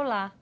Olá.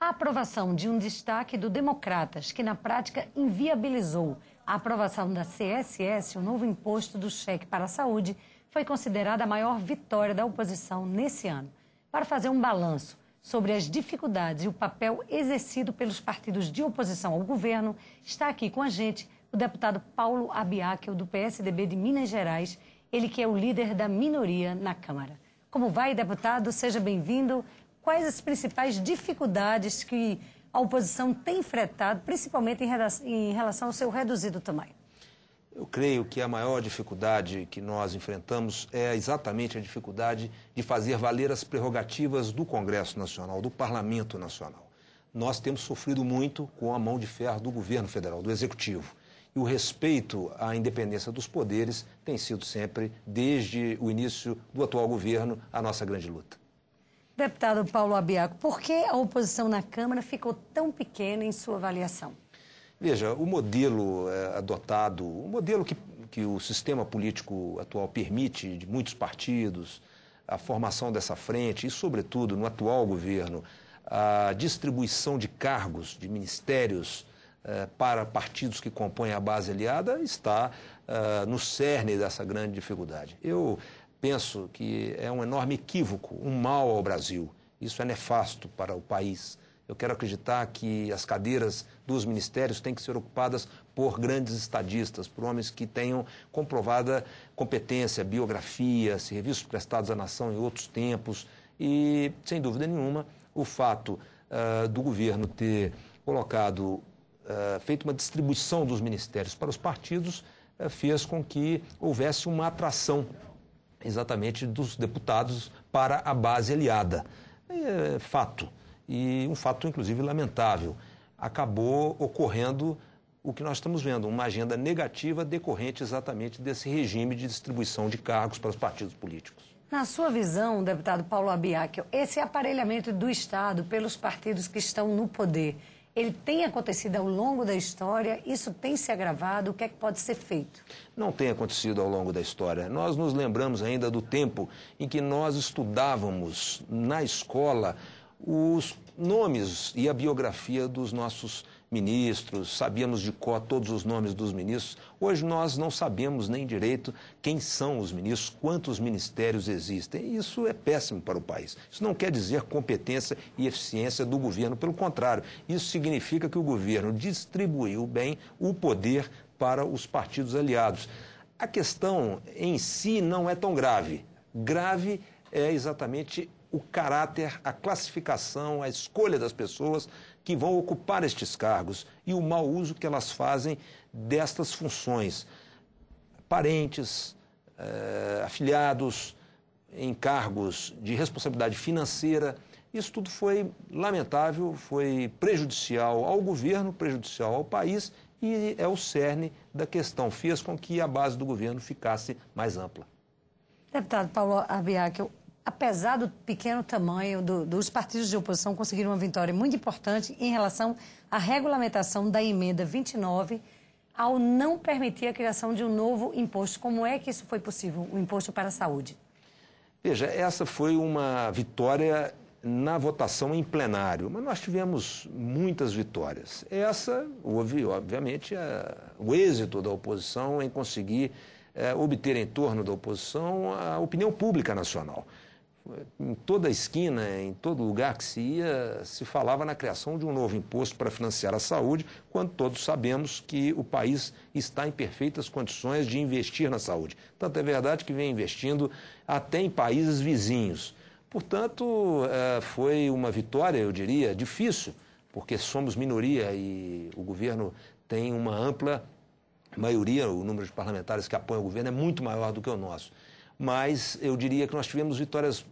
A aprovação de um destaque do Democratas, que na prática inviabilizou a aprovação da CSS, o novo imposto do cheque para a saúde, foi considerada a maior vitória da oposição nesse ano. Para fazer um balanço sobre as dificuldades e o papel exercido pelos partidos de oposição ao governo, está aqui com a gente o deputado Paulo Abiaquel, do PSDB de Minas Gerais, ele que é o líder da minoria na Câmara. Como vai, deputado? Seja bem-vindo quais as principais dificuldades que a oposição tem enfrentado, principalmente em relação ao seu reduzido tamanho? Eu creio que a maior dificuldade que nós enfrentamos é exatamente a dificuldade de fazer valer as prerrogativas do Congresso Nacional, do Parlamento Nacional. Nós temos sofrido muito com a mão de ferro do governo federal, do executivo. E o respeito à independência dos poderes tem sido sempre, desde o início do atual governo, a nossa grande luta. Deputado Paulo Abiaco, por que a oposição na Câmara ficou tão pequena em sua avaliação? Veja, o modelo é, adotado, o modelo que, que o sistema político atual permite de muitos partidos, a formação dessa frente e, sobretudo, no atual governo, a distribuição de cargos, de ministérios é, para partidos que compõem a base aliada está é, no cerne dessa grande dificuldade. Eu penso que é um enorme equívoco, um mal ao Brasil. Isso é nefasto para o país. Eu quero acreditar que as cadeiras dos ministérios têm que ser ocupadas por grandes estadistas, por homens que tenham comprovada competência, biografia, serviços prestados à nação em outros tempos. E, sem dúvida nenhuma, o fato uh, do governo ter colocado, uh, feito uma distribuição dos ministérios para os partidos, uh, fez com que houvesse uma atração exatamente dos deputados para a base aliada. É, é fato. E um fato, inclusive, lamentável. Acabou ocorrendo o que nós estamos vendo, uma agenda negativa decorrente exatamente desse regime de distribuição de cargos para os partidos políticos. Na sua visão, deputado Paulo Abiacchio, esse é aparelhamento do Estado pelos partidos que estão no poder ele tem acontecido ao longo da história? Isso tem se agravado? O que é que pode ser feito? Não tem acontecido ao longo da história. Nós nos lembramos ainda do tempo em que nós estudávamos na escola os nomes e a biografia dos nossos ministros, sabíamos de cor todos os nomes dos ministros. Hoje nós não sabemos nem direito quem são os ministros, quantos ministérios existem. Isso é péssimo para o país. Isso não quer dizer competência e eficiência do governo, pelo contrário, isso significa que o governo distribuiu bem o poder para os partidos aliados. A questão em si não é tão grave. Grave é exatamente o caráter, a classificação, a escolha das pessoas que vão ocupar estes cargos e o mau uso que elas fazem destas funções. Parentes, eh, afiliados em cargos de responsabilidade financeira, isso tudo foi lamentável, foi prejudicial ao governo, prejudicial ao país e é o cerne da questão. Fez com que a base do governo ficasse mais ampla. Deputado Paulo Abiac, apesar do pequeno tamanho do, dos partidos de oposição, conseguiram uma vitória muito importante em relação à regulamentação da emenda 29 ao não permitir a criação de um novo imposto. Como é que isso foi possível, o imposto para a saúde? Veja, essa foi uma vitória na votação em plenário, mas nós tivemos muitas vitórias. Essa houve, obviamente, a, o êxito da oposição em conseguir é, obter em torno da oposição a opinião pública nacional em toda a esquina, em todo lugar que se ia, se falava na criação de um novo imposto para financiar a saúde, quando todos sabemos que o país está em perfeitas condições de investir na saúde. Tanto é verdade que vem investindo até em países vizinhos. Portanto, é, foi uma vitória, eu diria, difícil, porque somos minoria e o governo tem uma ampla maioria, o número de parlamentares que apoiam o governo é muito maior do que o nosso mas eu diria que nós tivemos vitórias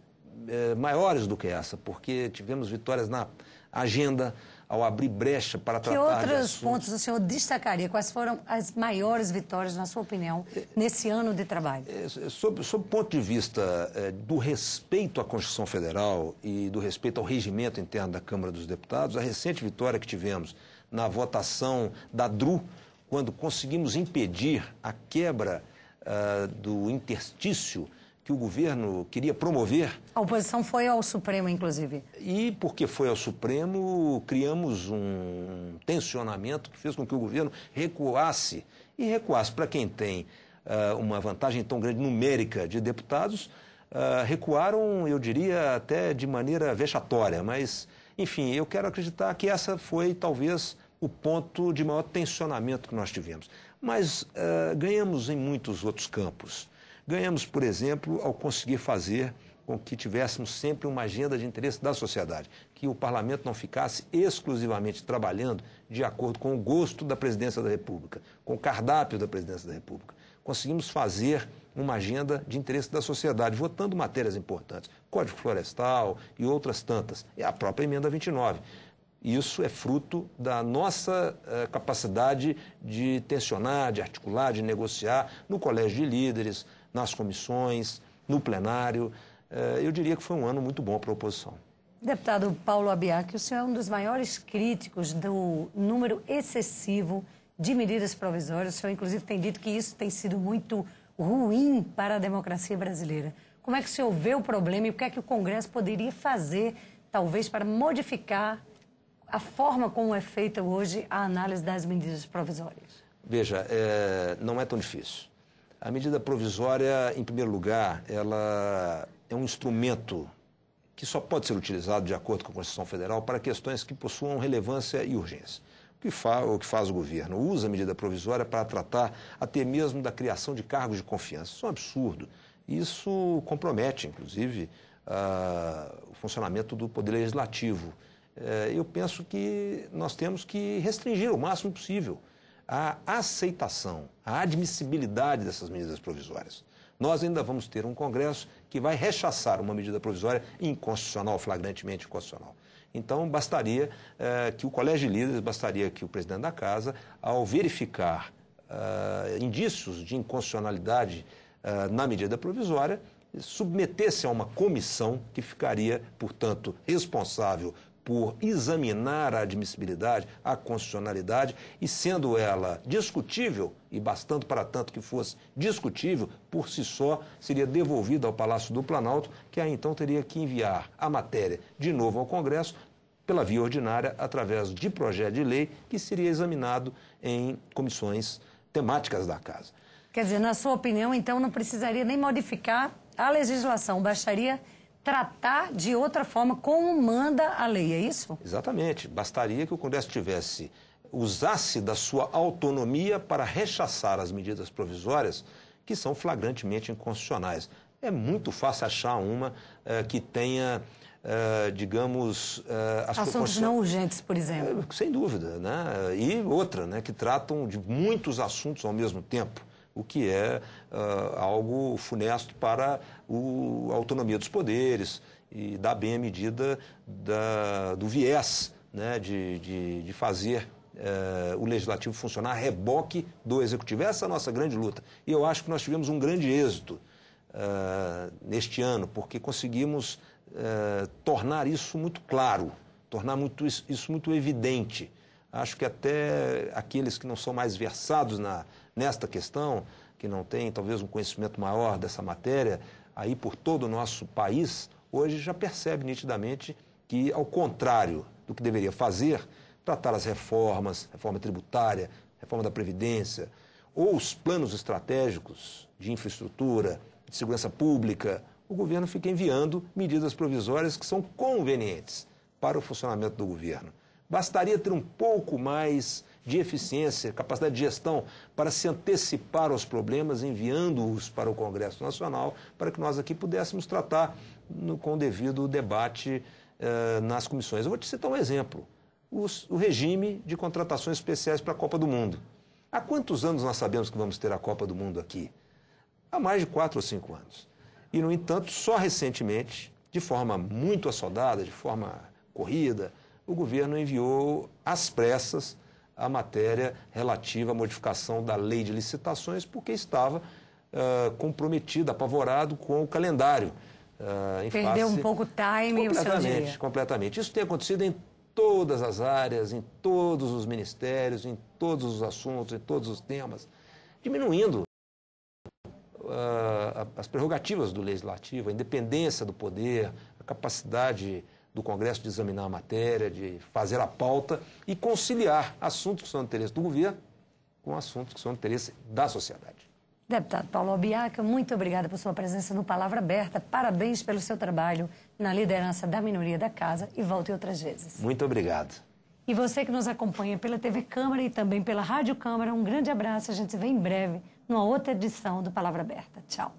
é, maiores do que essa, porque tivemos vitórias na agenda ao abrir brecha para que tratar Que outros pontos o senhor destacaria? Quais foram as maiores vitórias, na sua opinião, nesse ano de trabalho? É, é, sob, sob o ponto de vista é, do respeito à Constituição Federal e do respeito ao regimento interno da Câmara dos Deputados, a recente vitória que tivemos na votação da DRU, quando conseguimos impedir a quebra uh, do interstício que o governo queria promover. A oposição foi ao Supremo, inclusive. E porque foi ao Supremo, criamos um tensionamento que fez com que o governo recuasse. E recuasse para quem tem uh, uma vantagem tão grande numérica de deputados, uh, recuaram, eu diria, até de maneira vexatória. Mas, enfim, eu quero acreditar que essa foi talvez o ponto de maior tensionamento que nós tivemos. Mas uh, ganhamos em muitos outros campos. Ganhamos, por exemplo, ao conseguir fazer com que tivéssemos sempre uma agenda de interesse da sociedade, que o parlamento não ficasse exclusivamente trabalhando de acordo com o gosto da presidência da República, com o cardápio da presidência da República. Conseguimos fazer uma agenda de interesse da sociedade, votando matérias importantes, Código Florestal e outras tantas, e é a própria emenda 29. Isso é fruto da nossa eh, capacidade de tensionar, de articular, de negociar no colégio de líderes, nas comissões, no plenário. Eh, eu diria que foi um ano muito bom para a oposição. Deputado Paulo Abiac, o senhor é um dos maiores críticos do número excessivo de medidas provisórias. O senhor, inclusive, tem dito que isso tem sido muito ruim para a democracia brasileira. Como é que o senhor vê o problema e o que é que o Congresso poderia fazer, talvez, para modificar a forma como é feita hoje a análise das medidas provisórias? Veja, é, não é tão difícil. A medida provisória, em primeiro lugar, ela é um instrumento que só pode ser utilizado de acordo com a Constituição Federal para questões que possuam relevância e urgência. O que, faz, o que faz o governo? Usa a medida provisória para tratar até mesmo da criação de cargos de confiança. Isso é um absurdo. Isso compromete, inclusive, uh, o funcionamento do Poder Legislativo. Uh, eu penso que nós temos que restringir o máximo possível a aceitação, a admissibilidade dessas medidas provisórias. Nós ainda vamos ter um Congresso que vai rechaçar uma medida provisória inconstitucional, flagrantemente inconstitucional. Então, bastaria eh, que o Colégio de Líderes, bastaria que o presidente da Casa, ao verificar eh, indícios de inconstitucionalidade eh, na medida provisória, submetesse a uma comissão que ficaria, portanto, responsável por examinar a admissibilidade, a constitucionalidade, e sendo ela discutível, e bastando para tanto que fosse discutível, por si só, seria devolvida ao Palácio do Planalto, que aí então teria que enviar a matéria de novo ao Congresso pela via ordinária, através de projeto de lei, que seria examinado em comissões temáticas da Casa. Quer dizer, na sua opinião, então, não precisaria nem modificar a legislação, bastaria tratar de outra forma, como manda a lei, é isso? Exatamente. Bastaria que o Congresso tivesse usasse da sua autonomia para rechaçar as medidas provisórias que são flagrantemente inconstitucionais. É muito fácil achar uma eh, que tenha Uh, digamos, uh, as assuntos não urgentes, por exemplo. Sem dúvida, né? E outra, né, que tratam de muitos assuntos ao mesmo tempo, o que é uh, algo funesto para o, a autonomia dos poderes e dar bem a medida da, do viés né, de, de, de fazer eh, o legislativo funcionar a reboque do executivo. Essa é a nossa grande luta. E eu acho que nós tivemos um grande êxito eh, neste ano, porque conseguimos eh, tornar isso muito claro, tornar muito, isso, muito evidente. Acho que até aqueles que não são mais versados na, nesta questão, que não têm talvez um conhecimento maior dessa matéria, aí por todo o nosso país, hoje já percebe nitidamente que, ao contrário do que deveria fazer, tratar as reformas, reforma tributária, reforma da Previdência, ou os planos estratégicos de infraestrutura, de segurança pública, o governo fica enviando medidas provisórias que são convenientes para o funcionamento do governo. Bastaria ter um pouco mais de eficiência, capacidade de gestão para se antecipar aos problemas, enviando-os para o Congresso Nacional, para que nós aqui pudéssemos tratar no, com o devido debate eh, nas comissões. Eu vou te citar um exemplo: Os, o regime de contratações especiais para a Copa do Mundo. Há quantos anos nós sabemos que vamos ter a Copa do Mundo aqui? Há mais de quatro ou cinco anos. E, no entanto, só recentemente, de forma muito assodada, de forma corrida, o governo enviou às pressas a matéria relativa à modificação da lei de licitações, porque estava uh, comprometido, apavorado com o calendário. Uh, Perdeu face... um pouco o time o seu dia. Completamente. Isso tem acontecido em todas as áreas, em todos os ministérios, em todos os assuntos, em todos os temas, diminuindo uh, as prerrogativas do legislativo, a independência do poder, a capacidade do Congresso de examinar a matéria, de fazer a pauta e conciliar assuntos que são do interesse do governo com assuntos que são do interesse da sociedade. Deputado Paulo Albiaca, muito obrigada por sua presença no Palavra Aberta. Parabéns pelo seu trabalho na liderança da minoria da casa e volte outras vezes. Muito obrigado. E você que nos acompanha pela TV Câmara e também pela Rádio Câmara, um grande abraço. A gente se vê em breve numa outra edição do Palavra Aberta. Tchau.